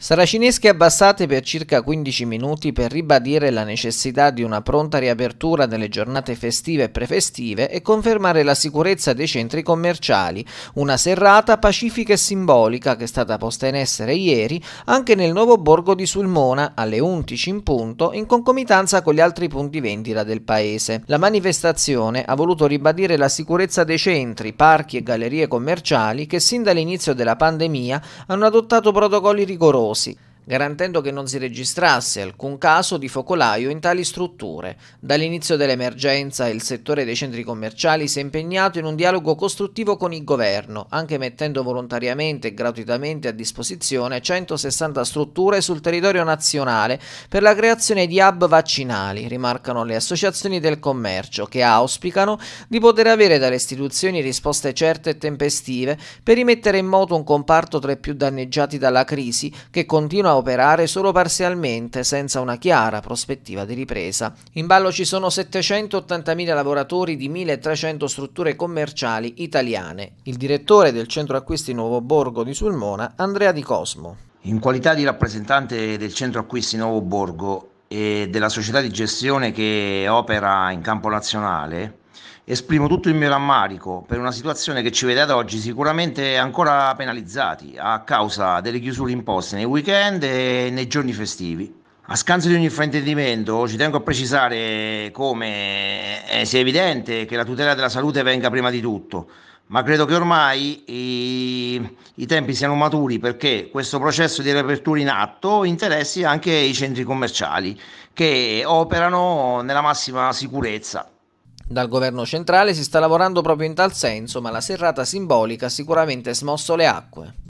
Saracinesche abbassate per circa 15 minuti per ribadire la necessità di una pronta riapertura delle giornate festive e prefestive e confermare la sicurezza dei centri commerciali, una serrata pacifica e simbolica che è stata posta in essere ieri anche nel nuovo borgo di Sulmona alle 11 in punto in concomitanza con gli altri punti vendita del paese. La manifestazione ha voluto ribadire la sicurezza dei centri, parchi e gallerie commerciali che sin dall'inizio della pandemia hanno adottato protocolli rigorosi corsi. garantendo che non si registrasse alcun caso di focolaio in tali strutture. Dall'inizio dell'emergenza il settore dei centri commerciali si è impegnato in un dialogo costruttivo con il governo, anche mettendo volontariamente e gratuitamente a disposizione 160 strutture sul territorio nazionale per la creazione di hub vaccinali, rimarcano le associazioni del commercio, che auspicano di poter avere dalle istituzioni risposte certe e tempestive per rimettere in moto un comparto tra i più danneggiati dalla crisi che continua a operare solo parzialmente, senza una chiara prospettiva di ripresa. In ballo ci sono 780.000 lavoratori di 1.300 strutture commerciali italiane. Il direttore del centro acquisti Nuovo Borgo di Sulmona, Andrea Di Cosmo. In qualità di rappresentante del centro acquisti Nuovo Borgo e della società di gestione che opera in campo nazionale, Esprimo tutto il mio rammarico per una situazione che ci vede ad oggi sicuramente ancora penalizzati a causa delle chiusure imposte nei weekend e nei giorni festivi. A scanso di ogni fraintendimento, ci tengo a precisare come eh, sia evidente che la tutela della salute venga prima di tutto, ma credo che ormai i, i tempi siano maturi perché questo processo di riapertura in atto interessi anche i centri commerciali che operano nella massima sicurezza. Dal governo centrale si sta lavorando proprio in tal senso, ma la serrata simbolica ha sicuramente smosso le acque.